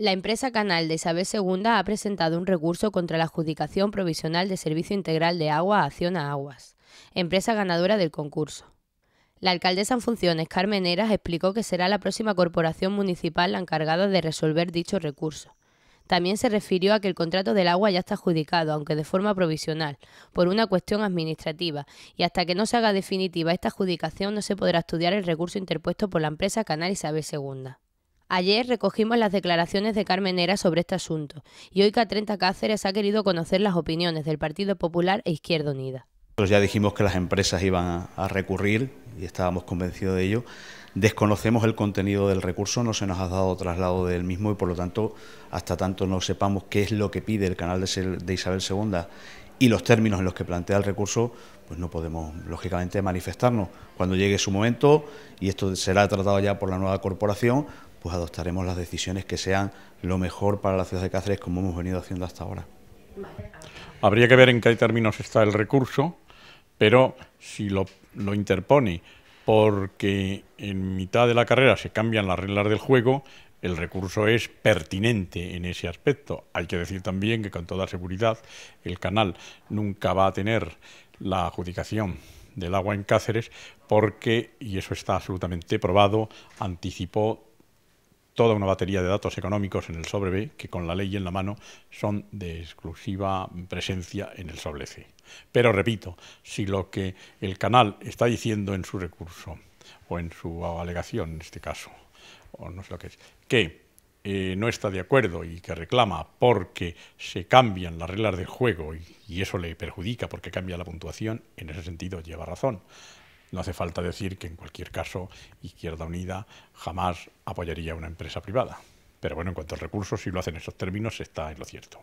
La empresa Canal de Isabel II ha presentado un recurso contra la adjudicación provisional de servicio integral de agua a Acción Aguas, empresa ganadora del concurso. La alcaldesa en funciones, Carmen Heras, explicó que será la próxima corporación municipal la encargada de resolver dicho recurso. También se refirió a que el contrato del agua ya está adjudicado, aunque de forma provisional, por una cuestión administrativa, y hasta que no se haga definitiva esta adjudicación no se podrá estudiar el recurso interpuesto por la empresa Canal Isabel II. Ayer recogimos las declaraciones de Carmen Nera sobre este asunto y hoy Catrenta Cáceres ha querido conocer las opiniones del Partido Popular e Izquierda Unida. ya dijimos que las empresas iban a, recurrir y estábamos convencidos de ello. Desconocemos el contenido del recurso, no se nos ha dado traslado del mismo y por lo tanto, hasta tanto no sepamos qué es lo que pide el canal de Isabel II y los términos en los que plantea el recurso, pues no podemos, lógicamente, manifestarnos. Cuando llegue su momento, y esto será tratado ya por la nueva corporación, pues adoptaremos las decisiones que sean lo mejor para la ciudad de Cáceres, como hemos venido haciendo hasta ahora. Habría que ver en qué términos está el recurso, pero si lo, interpone porque en mitad de la carrera se cambian las reglas del juego, el recurso es pertinente en ese aspecto. Hay que decir también que con toda seguridad el canal nunca va a tener la adjudicación del agua en Cáceres porque, y eso está absolutamente probado, anticipó toda una batería de datos económicos en el sobre B que con la ley en la mano son de exclusiva presencia en el sobre C. Pero repito, si lo que el canal está diciendo en su recurso o en su alegación en este caso, o no sé lo que es, que eh, no está de acuerdo y que reclama porque se cambian las reglas de juego y eso le perjudica porque cambia la puntuación, en ese sentido lleva razón. No hace falta decir que en cualquier caso Izquierda Unida jamás apoyaría a una empresa privada. Pero bueno, en cuanto a recursos, si lo hacen en esos términos, está en lo cierto.